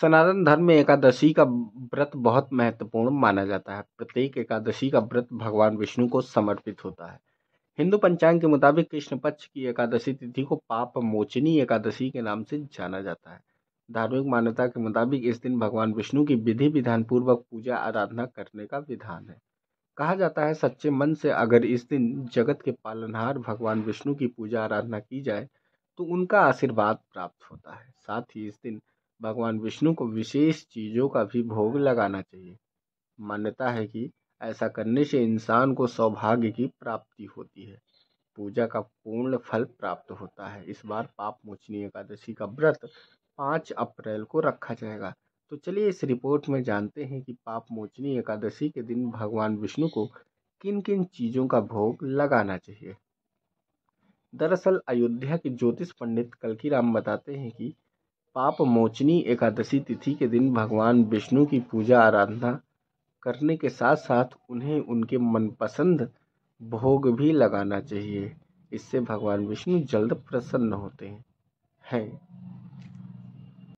सनातन धर्म में एकादशी का व्रत बहुत महत्वपूर्ण माना जाता है प्रत्येक एकादशी का व्रत भगवान विष्णु को समर्पित होता है हिंदू पंचांग के मुताबिक कृष्ण पक्ष की एकादशी तिथि को पाप मोचनी एकादशी के नाम से जाना जाता है धार्मिक मान्यता के मुताबिक इस दिन भगवान विष्णु की विधि विधान पूर्वक पूजा आराधना करने का विधान है कहा जाता है सच्चे मन से अगर इस दिन जगत के पालनहार भगवान विष्णु की पूजा आराधना की जाए तो उनका आशीर्वाद प्राप्त होता है साथ ही इस दिन भगवान विष्णु को विशेष चीज़ों का भी भोग लगाना चाहिए मान्यता है कि ऐसा करने से इंसान को सौभाग्य की प्राप्ति होती है पूजा का पूर्ण फल प्राप्त होता है इस बार पाप मोचनी एकादशी का व्रत पाँच अप्रैल को रखा जाएगा तो चलिए इस रिपोर्ट में जानते हैं कि पाप मोचनी एकादशी के दिन भगवान विष्णु को किन किन चीज़ों का भोग लगाना चाहिए दरअसल अयोध्या के ज्योतिष पंडित कलकी राम बताते हैं कि पापमोचनी एकादशी तिथि के दिन भगवान विष्णु की पूजा आराधना करने के साथ साथ उन्हें उनके मनपसंद भोग भी लगाना चाहिए इससे भगवान विष्णु जल्द प्रसन्न होते हैं